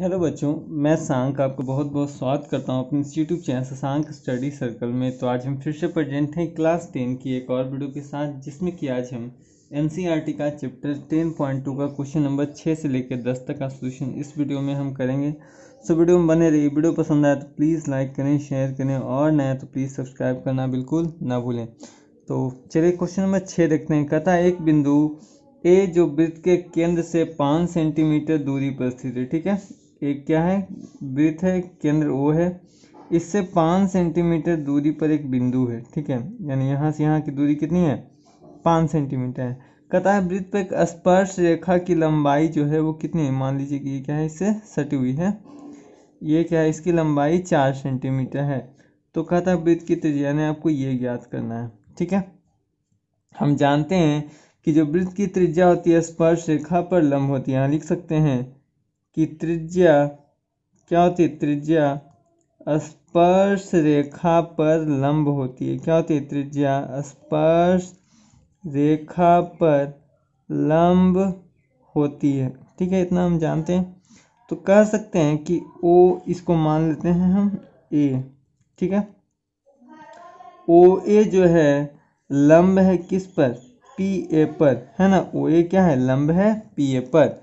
hello बच्चों मैं सांक आपका बहुत बहुत स्वागत करता हूं अपने यूट्यूब चैनल सांक स्टडी सर्कल में तो आज हम फिर से प्रेजेंट हैं क्लास टेन की एक और वीडियो के साथ जिसमें कि आज हम एन e का चैप्टर टेन पॉइंट टू का क्वेश्चन नंबर छः से लेकर दस तक का सोल्यूशन इस वीडियो में हम करेंगे सो वीडियो में बने रहिए वीडियो पसंद आया तो प्लीज़ लाइक करें शेयर करें और नया तो प्लीज़ सब्सक्राइब करना बिल्कुल ना भूलें तो चलिए क्वेश्चन नंबर छः देखते हैं कथा एक बिंदु ए जो वृत्त के केंद्र से पाँच सेंटीमीटर दूरी पर स्थित है ठीक है एक क्या है वृत्त है केंद्र ओ है इससे पाँच सेंटीमीटर दूरी पर एक बिंदु है ठीक है यानी यहाँ से यहाँ की दूरी कितनी है पाँच सेंटीमीटर है कहता है वृत्त पर एक स्पर्श रेखा की लंबाई जो है वो कितनी है मान लीजिए कि ये क्या है इससे सटी हुई है ये क्या है इसकी लंबाई चार सेंटीमीटर है तो कहता है वृत्त की त्रिज्या ने आपको ये ज्ञात करना है ठीक है हम जानते हैं कि जो वृत्त की त्रिज्या होती है स्पर्श रेखा पर लंब होती है यहाँ लिख सकते हैं कि त्रिज्या क्या होती है त्रिज्या स्पर्श रेखा पर लंब होती है क्या होती है त्रिज्या स्पर्श रेखा पर लंब होती है ठीक है इतना हम जानते हैं तो कह सकते हैं कि ओ इसको मान लेते हैं हम ए ठीक है ओ ए जो है लंब है किस पर पी ए पर है ना ओ ए क्या है लंब है पी ए पर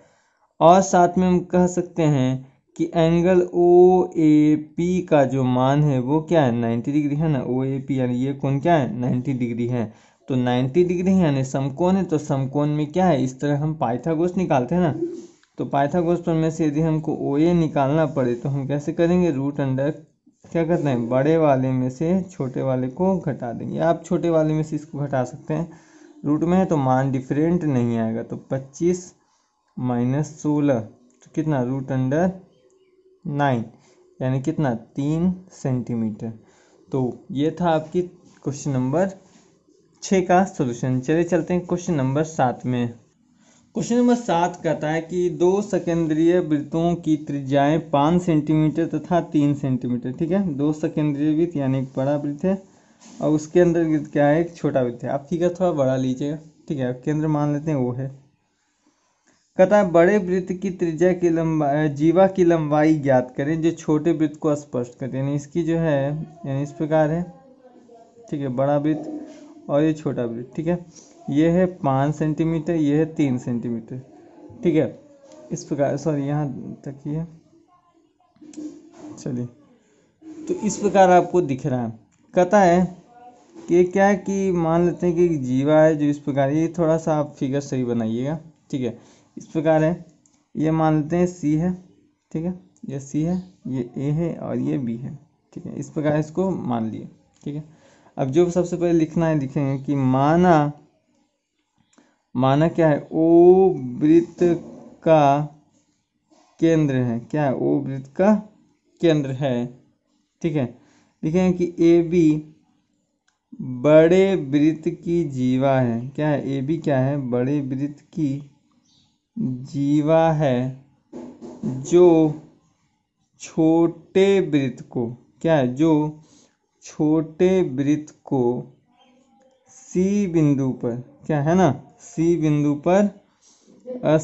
और साथ में हम कह सकते हैं कि एंगल ओ ए पी का जो मान है वो क्या है नाइन्टी डिग्री है ना ओ ए पी यानी ये कौन क्या है नाइन्टी डिग्री है तो नाइन्टी डिग्री यानी समकोण है तो समकोण में क्या है इस तरह हम पाइथागोस निकालते हैं ना तो पाइथागोस में से यदि हमको ओ ए निकालना पड़े तो हम कैसे करेंगे रूट अंडर क्या करते हैं बड़े वाले में से छोटे वाले को घटा देंगे आप छोटे वाले में से इसको घटा सकते हैं रूट में है तो मान डिफरेंट नहीं आएगा तो पच्चीस माइनस सोलह तो कितना रूट अंडर नाइन यानी कितना तीन सेंटीमीटर तो ये था आपकी क्वेश्चन नंबर छः का सोल्यूशन चलिए चलते हैं क्वेश्चन नंबर सात में क्वेश्चन नंबर सात कहता है कि दो सेकेंद्रीय वृत्तों की त्रिज्याएं पाँच सेंटीमीटर तथा तीन सेंटीमीटर ठीक है दो सेकेंद्रीय वृत्त यानी एक बड़ा वृत्त है और उसके अंदर क्या है एक छोटा वृत्त है आप ठीक है थोड़ा बड़ा लीजिएगा ठीक है केंद्र मान लेते हैं वो है है बड़े वृत्त की त्रिज्या की लंबाई जीवा की लंबाई ज्ञात करें जो छोटे वृत्त को स्पष्ट करें यानी इसकी जो है यानी इस प्रकार है ठीक है बड़ा वृत्त और ये छोटा वृत्त ठीक है ये है पाँच सेंटीमीटर ये है तीन सेंटीमीटर ठीक है इस प्रकार सॉरी यहाँ तक ही है चलिए तो इस प्रकार आपको दिख रहा है कहता है कि क्या है कि मान लेते हैं कि जीवा है जो इस प्रकार ये थोड़ा सा आप फिगर सही बनाइएगा ठीक है इस प्रकार है ये मान लेते हैं सी है ठीक है ये सी है ये ए है और ये बी है ठीक है इस प्रकार इसको मान लिए ठीक है अब जो सबसे पहले लिखना है लिखेंगे कि माना माना क्या है ओ वृत्त का केंद्र है क्या है ओ वृत्त का केंद्र है ठीक है लिखेंगे कि ए बी बड़े वृत्त की जीवा है क्या है ए बी क्या है बड़े वृत्त की जीवा है जो छोटे वृत्त को क्या है जो छोटे वृत्त को सी बिंदु पर क्या है ना सी बिंदु पर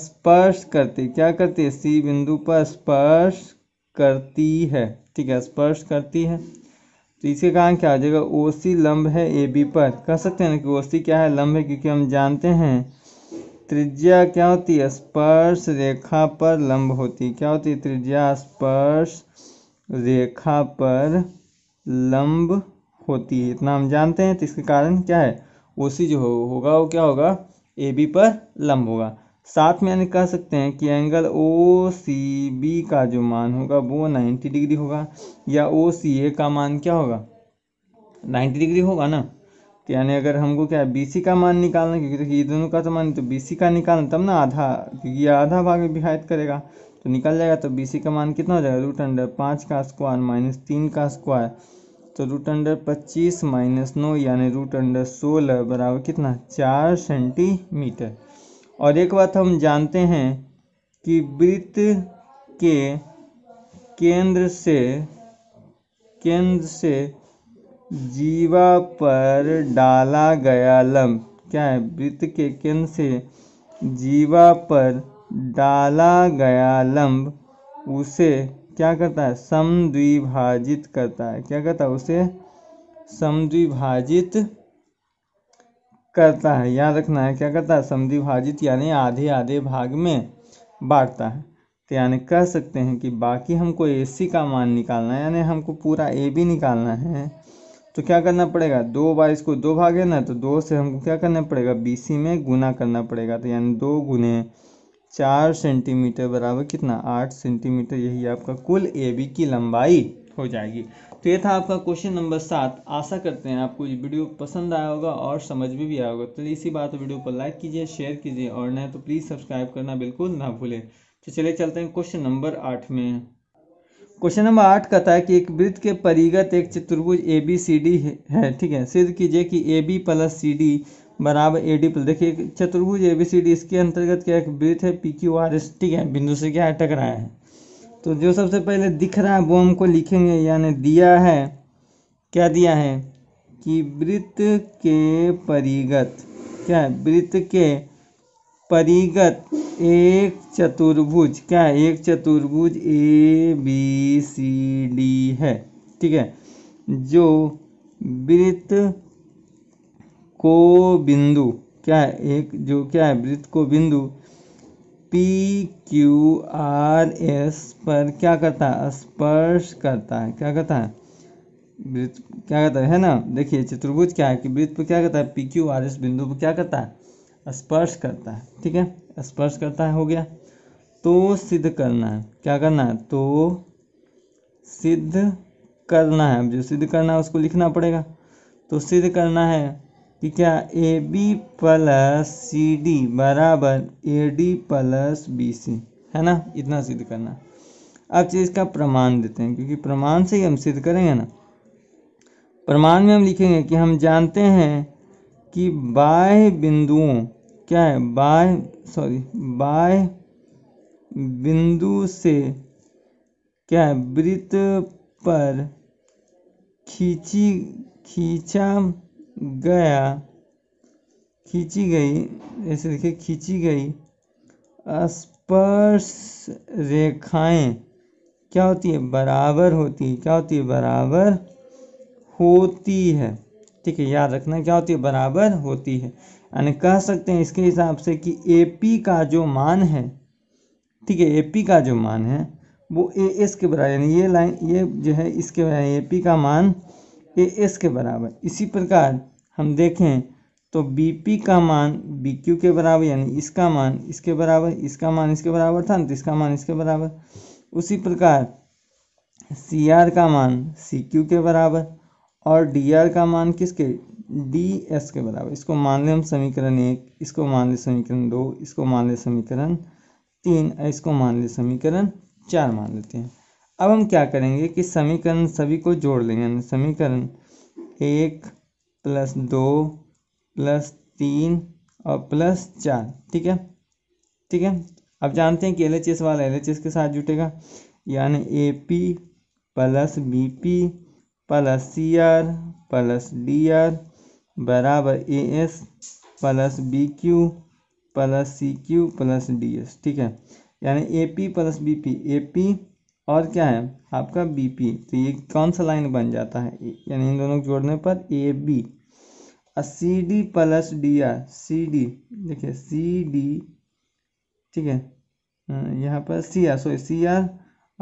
स्पर्श करती क्या करती है सी बिंदु पर स्पर्श करती है ठीक है स्पर्श करती है तो इसके कारण क्या हो जाएगा ओ सी लंब है ए बी पर कह सकते हैं ना कि ओ सी क्या है लंब है क्योंकि हम जानते हैं त्रिज्या क्या होती है स्पर्श रेखा पर लंब होती क्या होती है त्रिज्या स्पर्श रेखा पर लंब होती है इतना हम जानते हैं तो इसके कारण क्या है ओसी जो होगा वो क्या होगा ए बी पर लंब होगा साथ में यानी कह सकते हैं कि एंगल ओ सी बी का जो मान होगा वो 90 डिग्री होगा या ओ सी ए का मान क्या होगा 90 डिग्री होगा ना तो यानी अगर हमको क्या है बी का मान निकालना क्योंकि देखिए ये दोनों का तो मान तो बी का निकालना तब ना आधा क्योंकि ये आधा भाग विभाजित करेगा तो निकल जाएगा तो बी का मान कितना हो जाएगा रूट अंडर पाँच का स्क्वायर माइनस तीन का स्क्वायर तो रूट अंडर पच्चीस माइनस नौ यानी रूट अंडर सोलह बराबर कितना चार सेंटीमीटर और एक बात हम जानते हैं कि वृत्त के केंद्र से केंद्र से जीवा पर डाला गया लंप क्या है वृत्त के केंद्र से जीवा पर डाला गया लंब उसे क्या करता है समद्विभाजित करता है क्या करता है उसे समद्विभाजित करता है याद रखना है क्या करता है समद्विभाजित यानी आधे आधे भाग में बांटता है तो यानी कह सकते हैं कि बाकी हमको ए सी का मान निकालना है यानी हमको पूरा ए बी निकालना है तो क्या करना पड़ेगा दो बाईस को दो भाग है ना तो दो से हमको क्या करना पड़ेगा बीसी में गुना करना पड़ेगा तो यानी दो गुने चार सेंटीमीटर बराबर कितना आठ सेंटीमीटर यही आपका कुल ए बी की लंबाई हो जाएगी तो ये था आपका क्वेश्चन नंबर सात आशा करते हैं आपको ये वीडियो पसंद आया होगा और समझ में भी, भी आया होगा तो इसी बात वीडियो को लाइक कीजिए शेयर कीजिए और नए तो प्लीज़ सब्सक्राइब करना बिल्कुल ना भूलें तो चलिए चलते हैं क्वेश्चन नंबर आठ में क्वेश्चन नंबर आठ कहता है कि एक वृत्त के परिगत एक चतुर्भुज ए बी सी डी है ठीक है सिद्ध कीजिए कि A B plus C D बराबर ए डी प्लस देखिए चतुर्भुज ए बी सी डी इसके अंतर्गत क्या एक वृत्त है पी क्यू आर एस ठीक है बिंदु से क्या अटक रहा है तो जो सबसे पहले दिख रहा है वो हमको लिखेंगे यानी दिया है क्या दिया है कि वृत्त के परिगत क्या है वृत्त के परिगत एक चतुर्भुज क्या है एक चतुर्भुज ए बी सी डी है ठीक है जो वृत्त को बिंदु क्या है एक जो क्या है वृत्त को बिंदु पी क्यू आर एस पर क्या करता है स्पर्श करता है क्या करता है वृत्त क्या करता है ना देखिए चतुर्भुज क्या है कि वृत्त पर क्या करता है पी क्यू आर एस बिंदु पर क्या करता है स्पर्श करता है ठीक है स्पर्श करता है हो गया तो सिद्ध करना है क्या करना है तो सिद्ध करना है अब जो सिद्ध करना है उसको लिखना पड़ेगा तो सिद्ध करना है कि क्या A B plus C D बराबर A D plus B C है ना इतना सिद्ध करना अब चीज़ का प्रमाण देते हैं क्योंकि प्रमाण से ही हम सिद्ध करेंगे ना प्रमाण में हम लिखेंगे कि हम जानते हैं कि बाह्य बिंदुओं क्या है बाह्य सॉरी बाह्य बिंदु से क्या वृत्त पर खींची खींचा गया खींची गई ऐसे देखिए खींची गई स्पर्श रेखाएं क्या होती है बराबर होती है क्या होती है बराबर होती है ठीक है याद रखना क्या होती है बराबर होती है यानी कह सकते हैं इसके हिसाब से कि ए पी का जो मान है ठीक है ए पी का जो मान है वो ए एस के बराबर यानी ये लाइन ये जो है इसके बराबर ए पी का मान ए एस के बराबर इसी प्रकार हम देखें तो बी पी का मान बी क्यू के बराबर यानी इसका मान इसके बराबर इसका मान इसके बराबर था ना तो इसका मान इसके बराबर उसी प्रकार सी आर का मान सी क्यू के बराबर और डी आर का मान किसके डी एस के बराबर इसको मान लें हम समीकरण एक इसको मान लें समीकरण दो इसको मान लें समीकरण तीन इसको मान लें समीकरण चार मान लेते हैं अब हम क्या करेंगे कि समीकरण सभी को जोड़ लेंगे समीकरण एक प्लस दो प्लस तीन और प्लस चार ठीक है ठीक है अब जानते हैं कि एल एच एस वाला एल एच एस के साथ जुटेगा यानी A P plus B P plus C R plus D R बराबर A S plus B Q plus C Q plus D S ठीक है यानी A P plus B P A P और क्या है आपका बी पी तो ये कौन सा लाइन बन जाता है यानी इन दोनों को जोड़ने पर ए बी और C D plus D R C D देखिए सी डी ठीक है हम्म, यहाँ पर C R sorry C R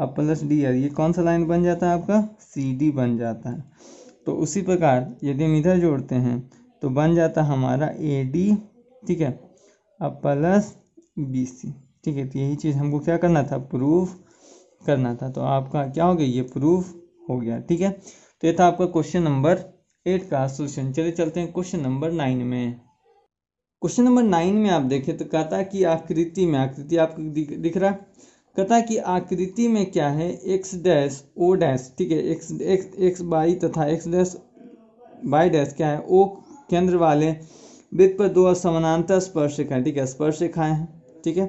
अब प्लस डी आर ये कौन सा लाइन बन जाता है आपका सी डी बन जाता है तो उसी प्रकार यदि हम इधर जोड़ते हैं तो बन जाता हमारा ए डी ठीक है अब प्लस बी सी ठीक है तो यही चीज़ हमको क्या करना था प्रूफ करना था तो आपका क्या हो गया ये प्रूफ हो गया ठीक है तो ये था आपका क्वेश्चन नंबर एट का सोल्यूशन चलिए चलते हैं क्वेश्चन नंबर नाइन में क्वेश्चन नंबर नाइन में आप देखें तो कहता है कि आकृति में आकृति आपको दिख, रहा है कथा की आकृति में क्या है एक्स डैश ओ डैश ठीक है एक्स एक्स एक्स बाई तथा एक्स डैश बाई डैश क्या है ओ केंद्र वाले वृत्त पर दो समानांतर स्पर्श रेखाएं ठीक है स्पर्श रेखाएं हैं ठीक है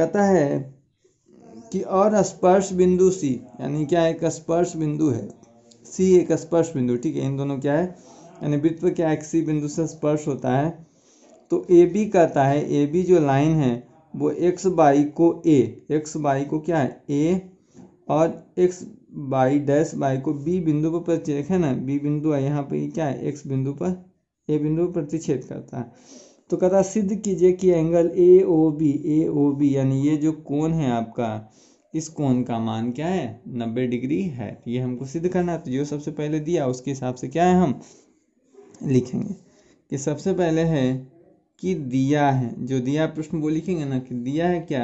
कथा है कि और स्पर्श बिंदु सी यानी क्या एक स्पर्श बिंदु है सी एक स्पर्श बिंदु ठीक है इन दोनों क्या है यानी वृत्त पर क्या एक सी बिंदु से स्पर्श होता है तो ए बी कहता है ए बी जो लाइन है वो एक्स बाई को ए एक्स बाई को क्या है ए और एक्स बाई डैश बाई को बी बिंदु पर प्रतिच्छेद है ना बी बिंदु है यहाँ पर क्या है एक्स बिंदु पर ए बिंदु पर प्रतिच्छेद करता है तो कहता सिद्ध कीजिए कि angle A O B A O B यानी ये जो कोण है आपका इस कोण का मान क्या है नब्बे डिग्री है तो ये हमको सिद्ध करना है तो जो सबसे पहले दिया उसके हिसाब से क्या है हम लिखेंगे कि सबसे पहले है कि दिया है जो दिया प्रश्न वो लिखेंगे ना कि दिया है क्या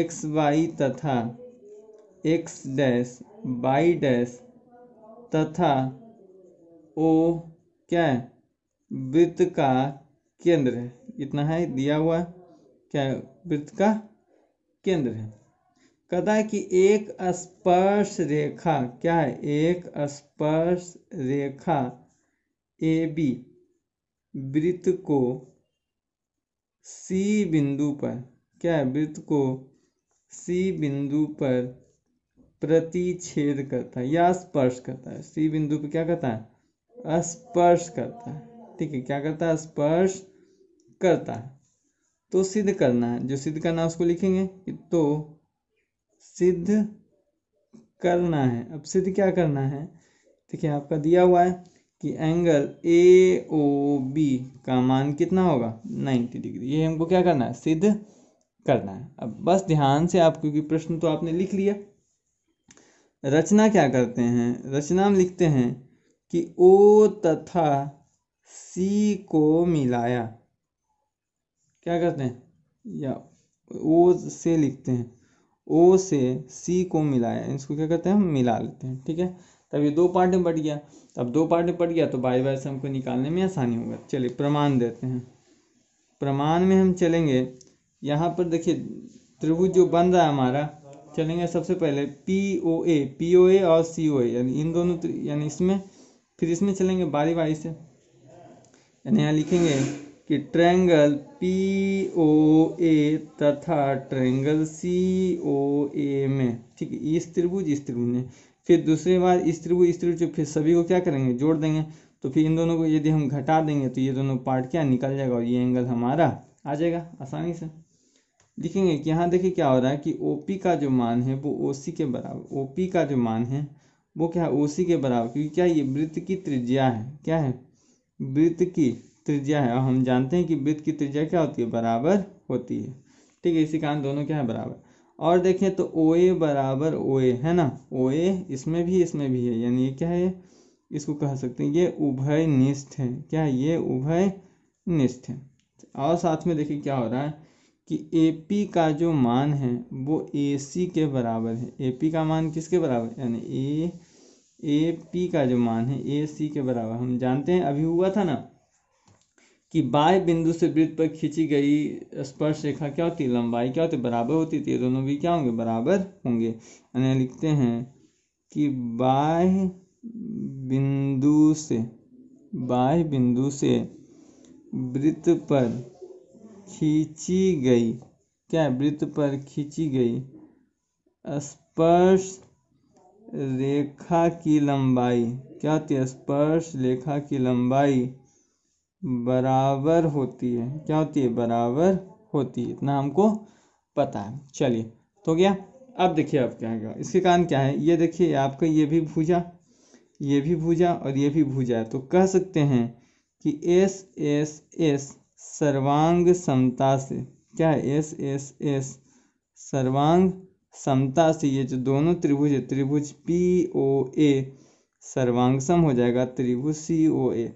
एक्स वाई तथा एक्स डैश वाई डैश तथा ओ क्या है वृत्त का केंद्र है इतना है दिया हुआ क्या वृत्त का केंद्र है कहता है कि एक स्पर्श रेखा क्या है एक स्पर्श रेखा ए बी वृत्त को सी बिंदु पर क्या है वृत्त को सी बिंदु पर प्रतिच्छेद करता है या स्पर्श करता है सी बिंदु पर क्या करता है स्पर्श करता है ठीक है क्या करता है स्पर्श करता है तो सिद्ध करना है जो सिद्ध करना है उसको लिखेंगे कि तो सिद्ध करना है अब सिद्ध क्या करना है ठीक है आपका दिया हुआ है कि एंगल ए ओ बी का मान कितना होगा 90 डिग्री ये हमको क्या करना है सिद्ध करना है अब बस ध्यान से आप क्योंकि प्रश्न तो आपने लिख लिया रचना क्या करते हैं रचना हम लिखते हैं कि ओ तथा सी को मिलाया क्या करते हैं या ओ से लिखते हैं ओ से सी को मिलाया इसको क्या करते हैं हम मिला लेते हैं ठीक है तब ये दो पार्ट में बट गया अब दो पार्ट में पड़ गया तो बाई बाय से हमको निकालने में आसानी होगा चलिए प्रमाण देते हैं प्रमाण में हम चलेंगे यहाँ पर देखिए त्रिभुज जो बन रहा है हमारा चलेंगे सबसे पहले P O A P O ए और सी ओ ए यानी इन दोनों तो, यानी इसमें फिर इसमें चलेंगे बारी बारी से यानी यहाँ लिखेंगे कि ट्रैंगल पी ओ ए तथा ट्रैंगल सी ओ ए में ठीक है इस त्रिभुज इस त्रिभुज में फिर दूसरी बार स्त्री वो स्त्री जो फिर सभी को क्या करेंगे जोड़ देंगे तो फिर इन दोनों को यदि हम घटा देंगे तो ये दोनों पार्ट क्या निकल जाएगा और ये एंगल हमारा आ जाएगा आसानी से लिखेंगे कि यहाँ देखिए क्या हो रहा है कि ओ पी का जो मान है वो ओ के बराबर ओ का जो मान है वो क्या है ओ के बराबर क्योंकि क्या ये वृत्त की त्रिज्या है क्या है वृत्त की त्रिज्या है और हम जानते हैं कि वृत्त की त्रिज्या क्या होती है बराबर होती है ठीक है इसी कारण दोनों क्या है बराबर और देखें तो ओ ए बराबर ओ ए है ना ओ ए इसमें भी इसमें भी है यानी ये क्या है इसको कह सकते हैं ये उभय निष्ठ है क्या है ये उभय निष्ठ है और साथ में देखिए क्या हो रहा है कि ए पी का जो मान है वो ए सी के बराबर है ए पी का मान किसके बराबर यानी ए ए पी का जो मान है ए सी के बराबर हम जानते हैं अभी हुआ था ना कि बाय बिंदु से वृत्त पर खींची गई स्पर्श रेखा क्या होती लंबाई क्या होती बराबर होती थी दोनों भी क्या होंगे बराबर होंगे यानी लिखते हैं कि बाय बिंदु से बाय बिंदु से वृत्त पर खींची गई क्या वृत्त पर खींची गई स्पर्श रेखा की लंबाई क्या होती है स्पर्श रेखा की लंबाई बराबर होती है क्या होती है बराबर होती है इतना हमको पता है चलिए तो गया अब देखिए अब क्या है इसके कारण क्या है ये देखिए आपका ये भी भूजा ये भी भूजा और ये भी भूजा है तो कह सकते हैं कि एस एस एस सर्वांग समता से क्या है एस एस एस सर्वांग समता से ये जो दोनों त्रिभुज है त्रिभुज पी ओ ए सर्वांगसम हो जाएगा त्रिभुज सी ओ ए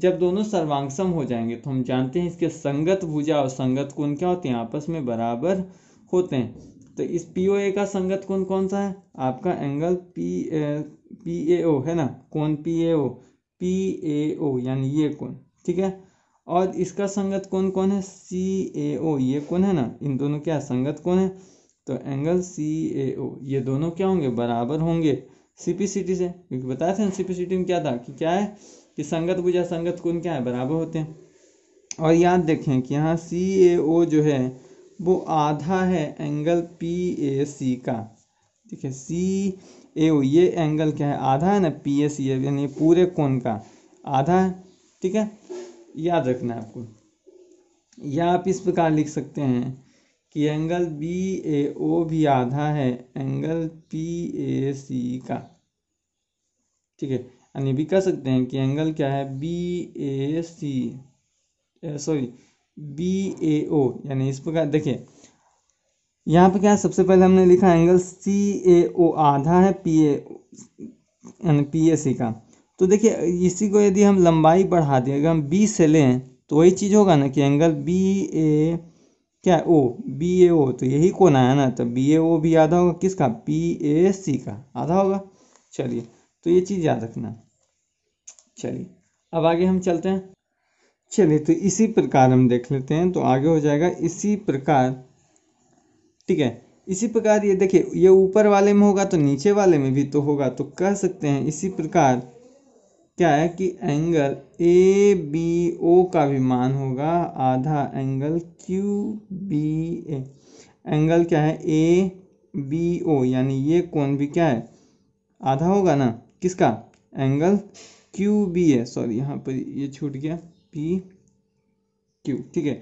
जब दोनों सर्वांगसम हो जाएंगे तो हम जानते हैं इसके संगत भुजा और संगत कौन क्या होते हैं आपस में बराबर होते हैं तो इस पी ओ ए का संगत कोण कौन सा है आपका angle P A P A O है ना कोण P A O P A O यानी ये कोण ठीक है और इसका संगत कोण कौन है सी ए ओ ये कोण है ना इन दोनों क्या संगत कोण है तो एंगल सी ए ओ ये दोनों क्या होंगे बराबर होंगे टी से क्योंकि बताया था टी में क्या था कि क्या है कि संगत बुझा संगत कौन क्या है बराबर होते हैं और याद देखें कि यहाँ सी ए ओ जो है वो आधा है एंगल पी ए सी का ठीक है सी ए ओ ये एंगल क्या है आधा है ना पी ए सी यानी पूरे कोण का आधा है ठीक है याद रखना है आपको या आप इस प्रकार लिख सकते हैं कि एंगल बी ए ओ भी आधा है एंगल पी ए सी का ठीक है यानी भी कह सकते हैं कि एंगल क्या है B A C sorry B A O यानी इस प्रकार देखिए यहाँ पे क्या है सबसे पहले हमने लिखा एंगल सी ए ओ आधा है पी ए यानी पी ए सी का तो देखिए इसी को यदि हम लंबाई बढ़ा दें अगर हम बी से लें तो वही चीज़ होगा ना कि एंगल बी ए क्या है ओ बी ए ओ तो यही कौन आया ना तो बी ए ओ भी आधा होगा किसका पी ए सी का आधा होगा चलिए तो ये चीज़ याद रखना चलिए अब आगे हम चलते हैं चलिए तो इसी प्रकार हम देख लेते हैं तो आगे हो जाएगा इसी प्रकार ठीक है इसी प्रकार ये देखिए ये ऊपर वाले में होगा तो नीचे वाले में भी तो होगा तो कह सकते हैं इसी प्रकार क्या है कि एंगल ए बी ओ का भी मान होगा आधा angle Q B A angle क्या है ए बी ओ यानी ये कोण भी क्या है आधा होगा ना किसका एंगल क्यू बी है सॉरी यहाँ पर ये छूट गया पी क्यू ठीक है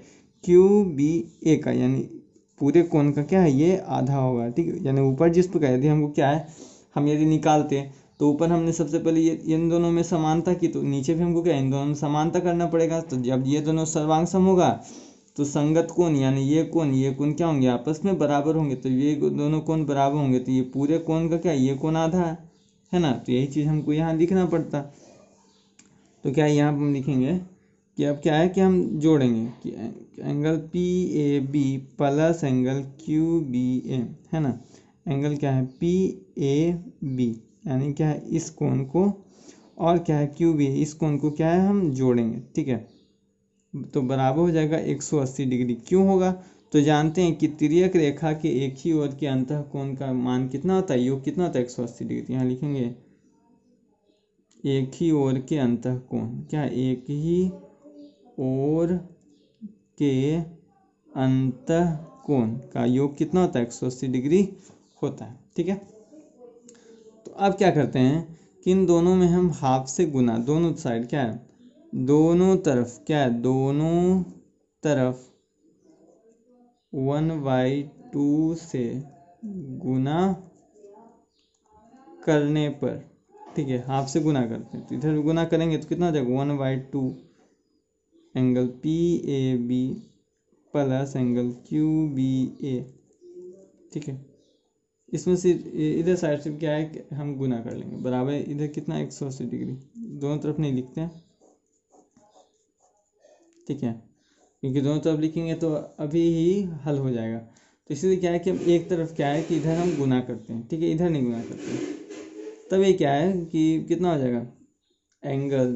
क्यू बी ए का यानी पूरे कोण का क्या है ये आधा होगा ठीक है यानी ऊपर जिस पर गए थे हमको क्या है हम यदि निकालते हैं तो ऊपर हमने सबसे पहले ये इन दोनों में समानता की तो नीचे भी हमको क्या इन दोनों में समानता करना पड़ेगा तो जब ये दोनों सर्वांगसम होगा तो संगत कोण यानी ये कोण ये कोण क्या होंगे आपस में बराबर होंगे तो ये दोनों कोण बराबर होंगे तो ये पूरे कोण का क्या ये कोण आधा है है ना तो यही चीज़ हमको यहाँ लिखना पड़ता तो क्या है यहाँ हम लिखेंगे कि अब क्या है कि हम जोड़ेंगे कि angle P A B plus angle Q B A है ना एंगल क्या है पी ए बी यानी क्या है इस कोण को और क्या है क्यू बी इस कोण को क्या है हम जोड़ेंगे ठीक है तो बराबर हो जाएगा 180 डिग्री क्यों होगा तो जानते हैं कि त्रियक रेखा के एक ही ओर के अंत कोण का मान कितना होता है योग कितना होता है अस्सी डिग्री यहाँ लिखेंगे एक ही ओर के अंत कोण क्या एक ही ओर के अंतः कोण का योग कितना होता है एक सौ अस्सी डिग्री होता है ठीक है तो अब क्या करते हैं कि इन दोनों में हम हाफ से गुना दोनों साइड क्या है दोनों तरफ क्या है दोनों तरफ वन बाई टू से गुना करने पर ठीक है हाफ से गुना करते हैं तो इधर गुना करेंगे तो कितना हो जाएगा one by two angle P A B plus angle Q B A ठीक है इसमें से इधर साइड से क्या है कि हम गुना कर लेंगे बराबर इधर कितना एक सौ अस्सी डिग्री दोनों तरफ नहीं लिखते हैं ठीक है क्योंकि दोनों तरफ लिखेंगे तो अभी ही हल हो जाएगा तो इसलिए क्या है कि हम एक तरफ क्या है कि इधर हम गुना करते हैं ठीक है इधर नहीं गुना करते तब ये क्या है कि कितना हो जाएगा एंगल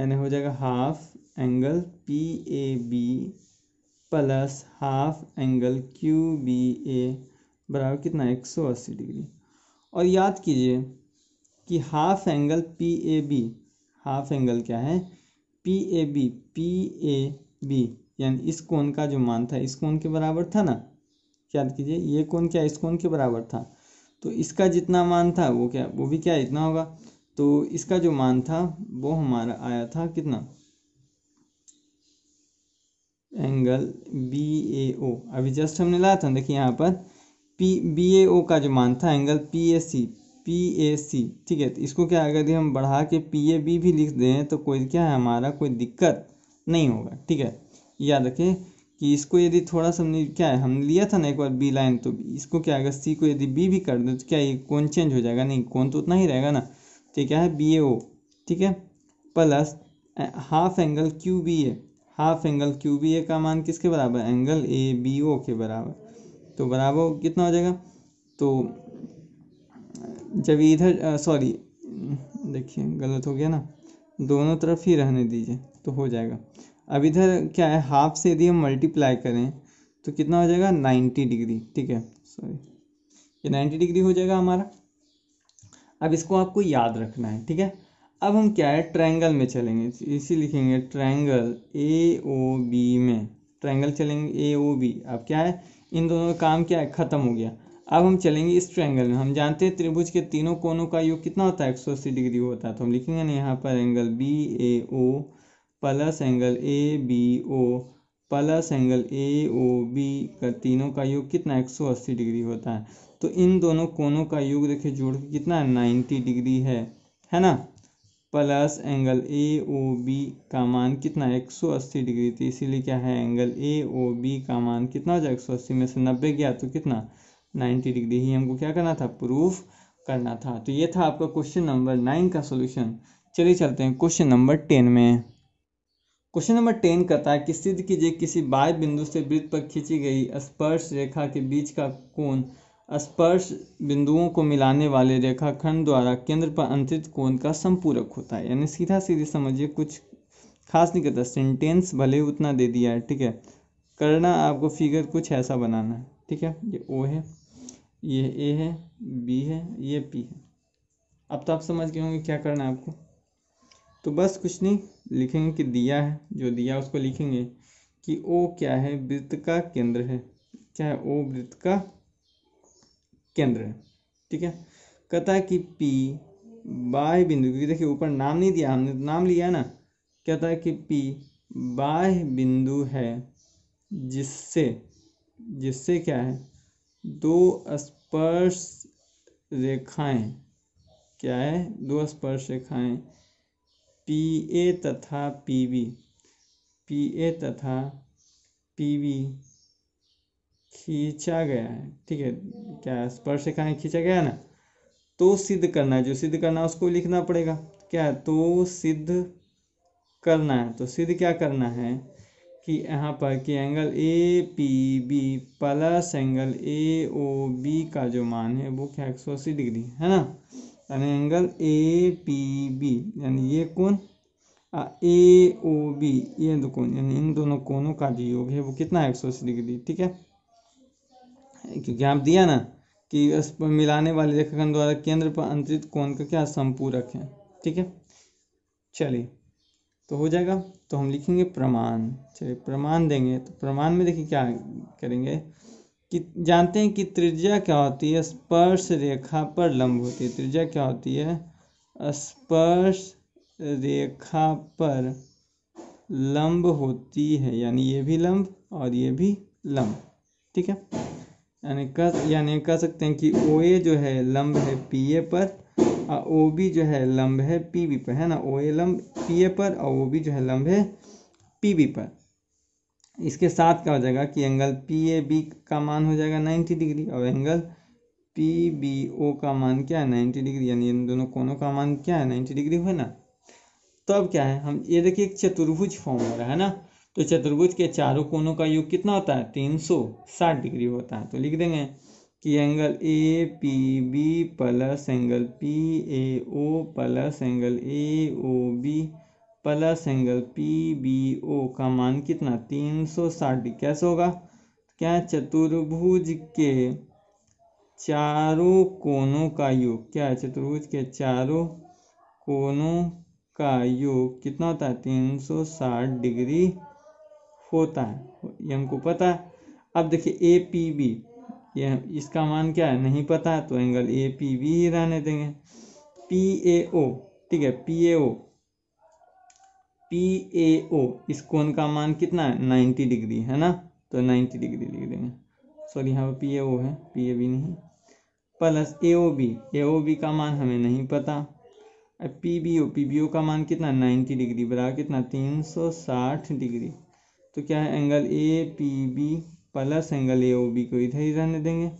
एन हो जाएगा half angle P A B plus half angle Q B A बराबर कितना एक सौ अस्सी डिग्री और याद कीजिए कि half angle P A B half angle क्या है P A B P A B यानी इस कोण का जो मान था इस कोण के बराबर था ना याद कीजिए ये कोण क्या इस कोण के बराबर था तो इसका जितना मान था वो क्या वो भी क्या इतना होगा तो इसका जो मान था वो हमारा आया था कितना एंगल बी ए ओ अभी जस्ट हमने लाया था देखिए यहाँ पर पी बी ए ओ का जो मान था angle P A C P A C ठीक है तो इसको क्या अगर हम बढ़ा के पी ए बी भी लिख दें तो कोई क्या है हमारा कोई दिक्कत नहीं होगा ठीक है याद रखें कि इसको यदि थोड़ा सा क्या है हमने लिया था ना एक बार बी लाइन तो इसको क्या अगर सी को यदि बी भी कर दें तो क्या ये कौन चेंज हो जाएगा नहीं कौन तो उतना ही रहेगा ना तो क्या है बी ए ओ ठीक है plus half angle Q B A half angle Q B A का मान किसके बराबर एंगल ए बी ओ के बराबर तो बराबर कितना हो जाएगा तो जब इधर सॉरी देखिए गलत हो गया ना दोनों तरफ ही रहने दीजिए तो हो जाएगा अब इधर क्या है हाफ से यदि हम मल्टीप्लाई करें तो कितना हो जाएगा नाइन्टी डिग्री ठीक है सॉरी ये नाइन्टी डिग्री हो जाएगा हमारा अब इसको आपको याद रखना है ठीक है अब हम क्या है ट्रायंगल में चलेंगे इसी लिखेंगे ट्रायंगल ए ओ बी में ट्रायंगल चलेंगे ए ओ बी अब क्या है इन दोनों का काम क्या है ख़त्म हो गया अब हम चलेंगे इस ट्रायंगल में हम जानते हैं त्रिभुज के तीनों कोनों का योग कितना होता है अस्सी डिग्री होता है तो हम लिखेंगे ना यहाँ पर angle B A O plus angle A B O plus angle A O B का तीनों का योग कितना 180 डिग्री होता है तो इन दोनों कोनों का योग देखिए जोड़ के कितना 90 डिग्री है है ना plus angle A O B का मान कितना 180 डिग्री थी तो इसीलिए क्या है एंगल ए ओ बी का मान कितना हो जाए अस्सी में से 90 गया तो कितना 90 डिग्री ही हमको क्या करना था प्रूफ करना था तो ये था आपका क्वेश्चन नंबर नाइन का सोल्यूशन चलिए चलते हैं क्वेश्चन नंबर टेन में क्वेश्चन नंबर टेन कहता है कि सिद्ध कीजिए किसी बाय बिंदु से वृत्त पर खींची गई स्पर्श रेखा के बीच का कोण स्पर्श बिंदुओं को मिलाने वाले रेखाखंड द्वारा केंद्र पर अंतरित कोण का संपूरक होता है यानी सीधा सीधे समझिए कुछ खास नहीं कहता सेंटेंस भले उतना दे दिया है ठीक है करना आपको फिगर कुछ ऐसा बनाना है ठीक है ये ओ है ये ए है बी है ये पी है अब तो आप समझ गए होंगे क्या करना है आपको तो बस कुछ नहीं लिखेंगे कि दिया है जो दिया उसको लिखेंगे कि ओ क्या है वृत्त का केंद्र है क्या है ओ वृत्त का केंद्र है ठीक है कहता है कि पी बाह्य बिंदु क्योंकि देखिए ऊपर नाम नहीं दिया हमने तो नाम लिया ना कहता है कि पी बाह्य बिंदु है जिससे जिससे क्या है दो स्पर्श रेखाएं क्या है दो स्पर्श रेखाएं पी ए तथा पी पी ए तथा पी बी खींचा गया है ठीक है क्या स्पर्श रेखा है खींचा गया है ना तो सिद्ध करना है जो सिद्ध करना है उसको लिखना पड़ेगा क्या है तो सिद्ध करना है तो सिद्ध क्या करना है कि यहाँ पर कि angle A P B plus angle A O B का जो मान है वो क्या एक सौ अस्सी डिग्री है ना यानी एंगल ए पी बी यानी ये कोण ए ओ बी ये दो कोण यानी इन दोनों कोणों का जो योग है वो कितना एक सौ अस्सी डिग्री ठीक है क्योंकि आप दिया ना कि इस पर मिलाने वाले रेखाखंड द्वारा केंद्र पर अंतरित कोण का क्या संपूरक है ठीक है चलिए तो हो जाएगा तो हम लिखेंगे प्रमाण चलिए प्रमाण देंगे तो प्रमाण में देखिए क्या करेंगे कि जानते हैं कि त्रिज्या क्या होती है स्पर्श रेखा पर लंब होती है त्रिज्या क्या होती है स्पर्श रेखा पर लंब होती है यानी ये भी लंब और ये भी लंब ठीक है यानी कह यानी कह सकते हैं कि ओ ए जो है लंब है पी ए पर और ओ बी जो है लंब है पी बी पर है ना ओ ए लंब पी ए पर और ओ बी जो है लंब है पी बी पर इसके साथ क्या हो जाएगा कि एंगल पी ए बी का मान हो जाएगा नाइन्टी डिग्री और एंगल पी बी ओ का मान क्या है नाइन्टी डिग्री यानी इन दोनों कोनों का मान क्या है नाइन्टी डिग्री हो ना तो अब क्या है हम ये देखिए एक चतुर्भुज फॉर्म हो रहा है ना तो चतुर्भुज के चारों कोनों का योग कितना होता है तीन सौ साठ डिग्री होता है तो लिख देंगे कि angle A P B plus angle P A O plus angle A O B plus angle P B O का मान कितना तीन सौ साठ कैसे होगा क्या चतुर्भुज के चारों कोनों का योग क्या है चतुर्भुज के चारों कोनों का योग कितना होता है तीन सौ साठ डिग्री होता है ये हमको पता है अब देखिए ए पी बी ये इसका मान क्या है नहीं पता तो एंगल ए पी बी ही रहने देंगे पी ए ओ ठीक है P A O P A ओ इस कोण का मान कितना है नाइन्टी डिग्री है ना तो नाइन्टी डिग्री लिख देंगे सॉरी यहाँ पर पी ए ओ है पी ए बी नहीं plus A O B A O B का मान हमें नहीं पता P B O P B O का मान कितना नाइन्टी डिग्री बराबर कितना तीन सौ साठ डिग्री तो क्या है angle A P B plus angle A O B को इधर ही रहने देंगे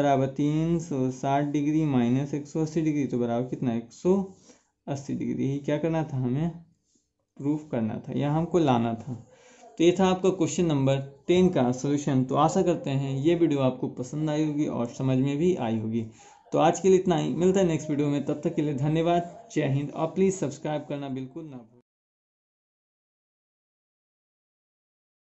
बराबर तीन सौ साठ डिग्री माइनस एक सौ अस्सी डिग्री तो बराबर कितना एक सौ अस्सी डिग्री ही क्या करना था हमें प्रूफ करना था या हमको लाना था तो ये था आपका क्वेश्चन नंबर टेन का सोल्यूशन तो आशा करते हैं ये वीडियो आपको पसंद आई होगी और समझ में भी आई होगी तो आज के लिए इतना ही मिलता है नेक्स्ट वीडियो में तब तक के लिए धन्यवाद जय हिंद और प्लीज़ सब्सक्राइब करना बिल्कुल ना